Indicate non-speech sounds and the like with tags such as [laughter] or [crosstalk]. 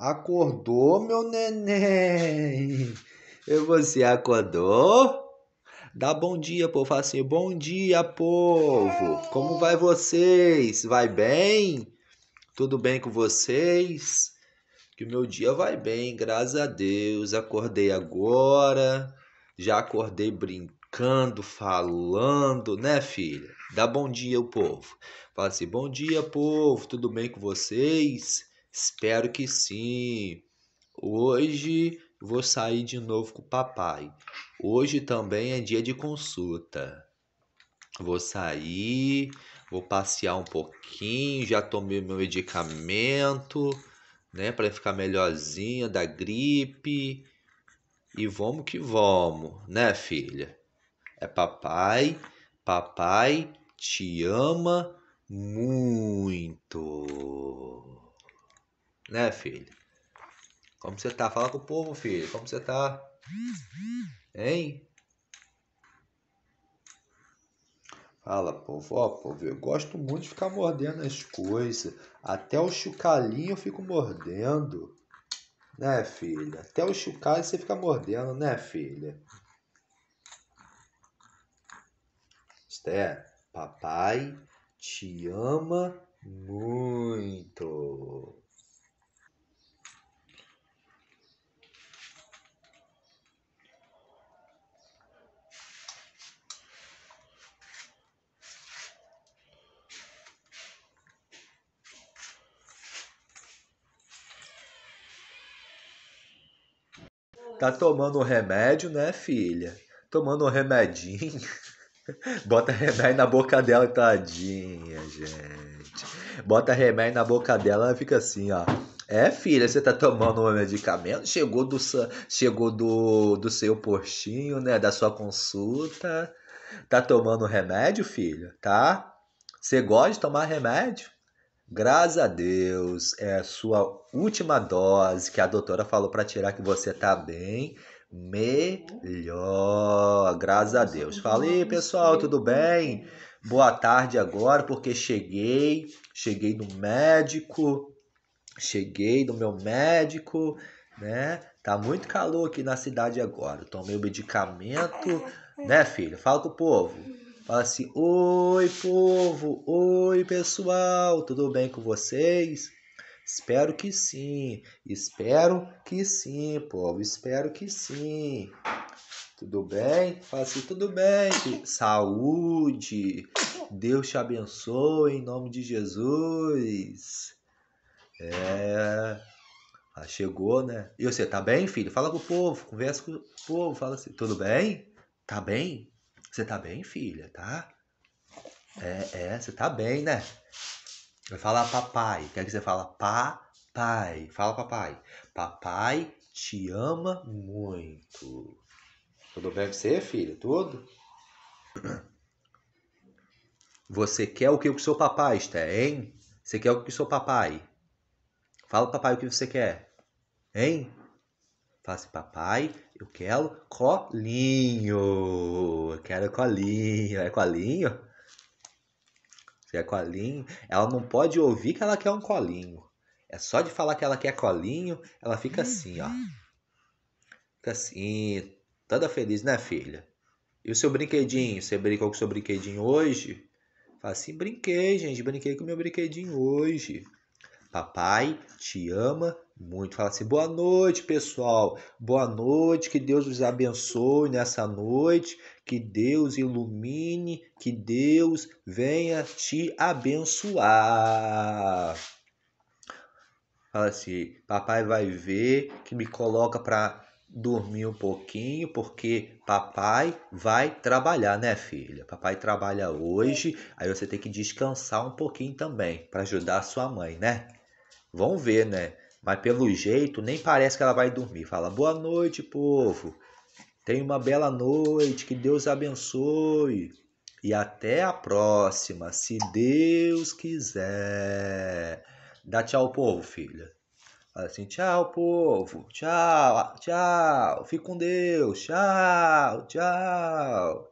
Acordou, meu neném? E você acordou? Dá bom dia, povo. Fala assim, bom dia, povo. Como vai vocês? Vai bem? Tudo bem com vocês? Que o meu dia vai bem, graças a Deus. Acordei agora. Já acordei brincando, falando, né, filha? Dá bom dia, povo. Fala assim, bom dia, povo. Tudo bem com vocês? Espero que sim. Hoje vou sair de novo com o papai. Hoje também é dia de consulta. Vou sair, vou passear um pouquinho, já tomei meu medicamento, né, para ficar melhorzinha da gripe. E vamos que vamos, né, filha? É papai, papai te ama muito. Né, filho? Como você tá? Fala com o povo, filho. Como você tá? Hein? Fala, povo. Ó, povo, eu gosto muito de ficar mordendo as coisas. Até o chucalinho eu fico mordendo. Né, filha? Até o chucalho você fica mordendo, né, filha? Esté, papai te ama muito. Tá tomando remédio, né, filha? Tomando um remedinho. [laughs] Bota remédio na boca dela, tadinha, gente. Bota remédio na boca dela, ela fica assim, ó. É, filha, você tá tomando um medicamento? Chegou do, chegou do, do seu postinho, né? Da sua consulta. Tá tomando remédio, filha? Tá? Você gosta de tomar remédio? Graças a Deus, é a sua última dose que a doutora falou para tirar que você tá bem. Melhor, graças a Deus. Falei, pessoal, tudo bem? Boa tarde agora, porque cheguei, cheguei no médico, cheguei no meu médico, né? Tá muito calor aqui na cidade agora. Tomei o medicamento, né, filho? Fala com o povo. Fala assim: Oi, povo! Oi, pessoal! Tudo bem com vocês? Espero que sim, espero que sim, povo, espero que sim. Tudo bem? Fala assim: Tudo bem, saúde, Deus te abençoe em nome de Jesus. É. Ah, chegou, né? E você, tá bem, filho? Fala com o povo, conversa com o povo, fala assim: Tudo bem? Tá bem? Você tá bem, filha? Tá? É, é, você tá bem, né? Vai falar papai. Quer que você fala papai. Fala papai. Papai te ama muito. Tudo bem com você, filha? Tudo? Você quer o que o seu papai está, hein? Você quer o que o seu papai? Fala, papai, o que você quer, hein? Fala assim, papai, eu quero colinho quero colinho. É colinho? Se é colinho, ela não pode ouvir que ela quer um colinho. É só de falar que ela quer colinho, ela fica assim, ó. Fica assim, toda feliz, né, filha? E o seu brinquedinho? Você brincou com o seu brinquedinho hoje? Fala assim, brinquei, gente, brinquei com o meu brinquedinho hoje. Papai te ama muito. Fala assim: boa noite, pessoal. Boa noite, que Deus os abençoe nessa noite, que Deus ilumine, que Deus venha te abençoar. Fala assim: papai vai ver que me coloca para dormir um pouquinho, porque papai vai trabalhar, né, filha? Papai trabalha hoje, aí você tem que descansar um pouquinho também para ajudar a sua mãe, né? Vamos ver, né? Mas pelo jeito, nem parece que ela vai dormir. Fala, boa noite, povo. Tenha uma bela noite, que Deus abençoe. E até a próxima, se Deus quiser. Dá tchau, povo, filha. Fala assim, tchau, povo. Tchau, tchau. Fique com Deus. Tchau, tchau.